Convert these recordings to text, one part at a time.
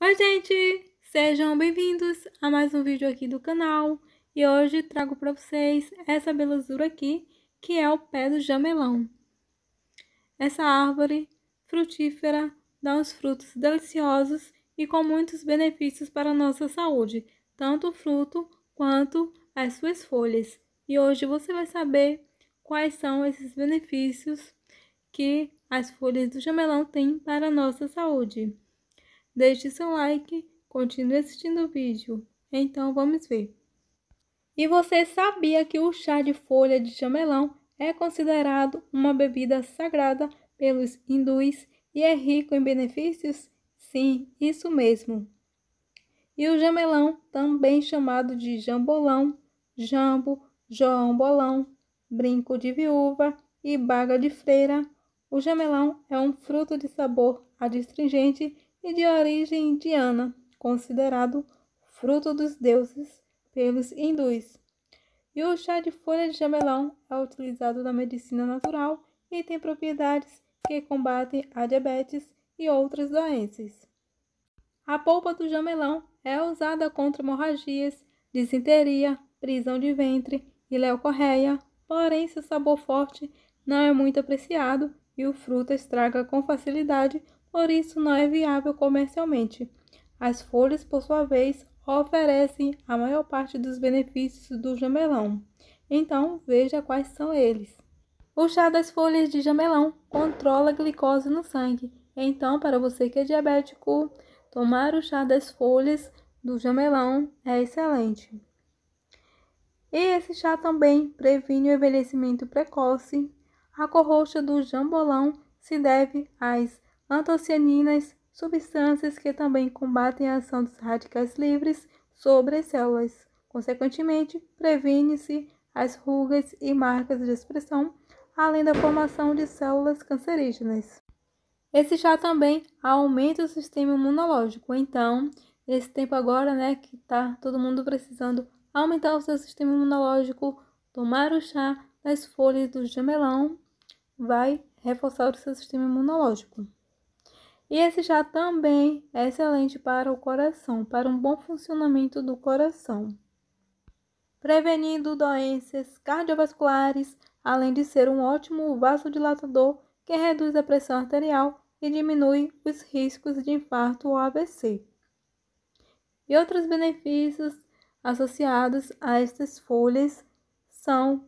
Oi gente, sejam bem-vindos a mais um vídeo aqui do canal e hoje trago para vocês essa belezura aqui que é o pé do jamelão. Essa árvore frutífera dá uns frutos deliciosos e com muitos benefícios para a nossa saúde, tanto o fruto quanto as suas folhas. E hoje você vai saber quais são esses benefícios que as folhas do jamelão têm para a nossa saúde deixe seu like, continue assistindo o vídeo. Então vamos ver. E você sabia que o chá de folha de chamelão é considerado uma bebida sagrada pelos hindus e é rico em benefícios? Sim, isso mesmo. E o jamelão, também chamado de jambolão, jambo, Bolão, brinco de viúva e baga de freira, o jamelão é um fruto de sabor adstringente e de origem indiana, considerado fruto dos deuses pelos hindus. E o chá de folha de jamelão é utilizado na medicina natural e tem propriedades que combatem a diabetes e outras doenças. A polpa do jamelão é usada contra hemorragias, disenteria, prisão de ventre e leucorreia, porém seu sabor forte não é muito apreciado e o fruto estraga com facilidade por isso não é viável comercialmente. As folhas, por sua vez, oferecem a maior parte dos benefícios do jamelão. Então, veja quais são eles. O chá das folhas de jamelão controla a glicose no sangue. Então, para você que é diabético, tomar o chá das folhas do jamelão é excelente. E esse chá também previne o envelhecimento precoce. A cor roxa do jambolão se deve às antocianinas, substâncias que também combatem a ação dos radicais livres sobre as células. Consequentemente, previne-se as rugas e marcas de expressão, além da formação de células cancerígenas. Esse chá também aumenta o sistema imunológico. Então, nesse tempo agora, né, que tá todo mundo precisando aumentar o seu sistema imunológico, tomar o chá das folhas do jamelão vai reforçar o seu sistema imunológico. E esse chá também é excelente para o coração, para um bom funcionamento do coração, prevenindo doenças cardiovasculares, além de ser um ótimo vasodilatador que reduz a pressão arterial e diminui os riscos de infarto ou AVC. E outros benefícios associados a estas folhas são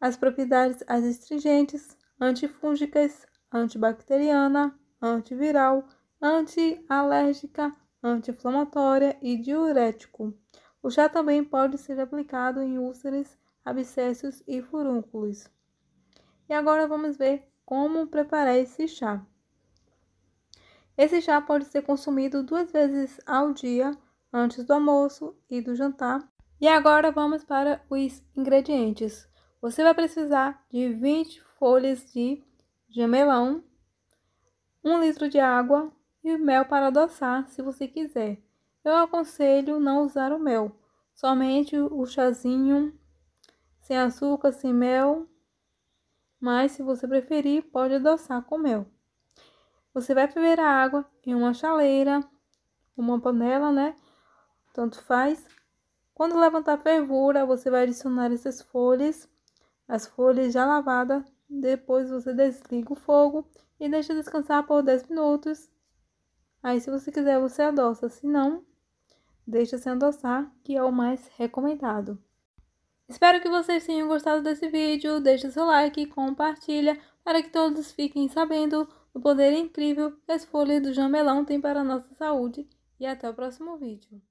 as propriedades astringentes, antifúngicas, antibacteriana, antiviral, antialérgica, anti-inflamatória e diurético. O chá também pode ser aplicado em úlceras, abscessos e furúnculos. E agora vamos ver como preparar esse chá. Esse chá pode ser consumido duas vezes ao dia, antes do almoço e do jantar. E agora vamos para os ingredientes. Você vai precisar de 20 folhas de gemelão, um litro de água e mel para adoçar, se você quiser. Eu aconselho não usar o mel, somente o chazinho sem açúcar, sem mel. Mas se você preferir, pode adoçar com mel. Você vai ferver a água em uma chaleira, uma panela, né? Tanto faz. Quando levantar a fervura, você vai adicionar essas folhas, as folhas já lavadas depois você desliga o fogo e deixa descansar por 10 minutos. Aí, se você quiser, você adoça. Se não, deixa se adoçar, que é o mais recomendado. Espero que vocês tenham gostado desse vídeo. Deixe seu like, compartilha, para que todos fiquem sabendo do poder incrível que as folhas do jamelão têm para a nossa saúde. E até o próximo vídeo.